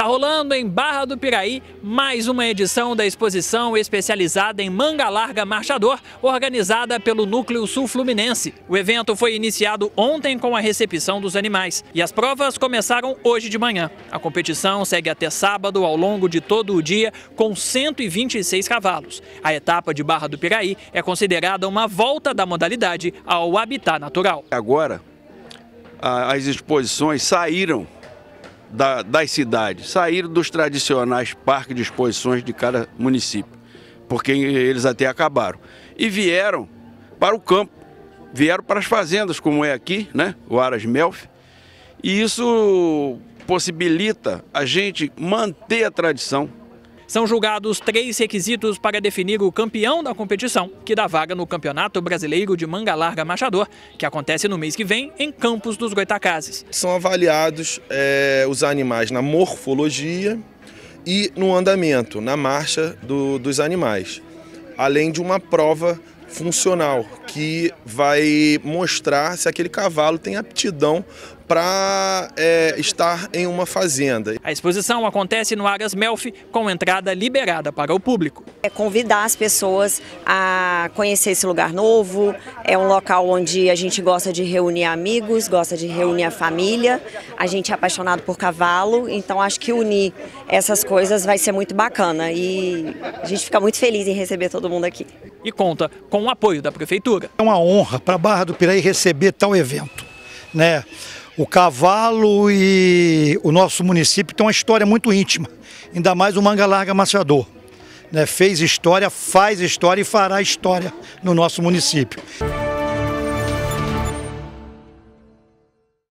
Tá rolando em Barra do Piraí mais uma edição da exposição especializada em manga larga marchador, organizada pelo Núcleo Sul Fluminense. O evento foi iniciado ontem com a recepção dos animais e as provas começaram hoje de manhã. A competição segue até sábado ao longo de todo o dia com 126 cavalos. A etapa de Barra do Piraí é considerada uma volta da modalidade ao habitat natural. Agora, as exposições saíram da, das cidades, saíram dos tradicionais parques de exposições de cada município, porque eles até acabaram, e vieram para o campo, vieram para as fazendas, como é aqui, né? o Aras Melf, e isso possibilita a gente manter a tradição, são julgados três requisitos para definir o campeão da competição, que dá vaga no Campeonato Brasileiro de Manga Larga Machador, que acontece no mês que vem em Campos dos Goitacazes. São avaliados é, os animais na morfologia e no andamento, na marcha do, dos animais, além de uma prova funcional, que vai mostrar se aquele cavalo tem aptidão para é, estar em uma fazenda. A exposição acontece no Aras Melfi, com entrada liberada para o público. É convidar as pessoas a conhecer esse lugar novo, é um local onde a gente gosta de reunir amigos, gosta de reunir a família, a gente é apaixonado por cavalo, então acho que unir essas coisas vai ser muito bacana e a gente fica muito feliz em receber todo mundo aqui. E conta com o apoio da Prefeitura. É uma honra para a Barra do Piraí receber tal evento. Né? O cavalo e o nosso município tem uma história muito íntima, ainda mais o Manga Larga Maciador. Né? Fez história, faz história e fará história no nosso município.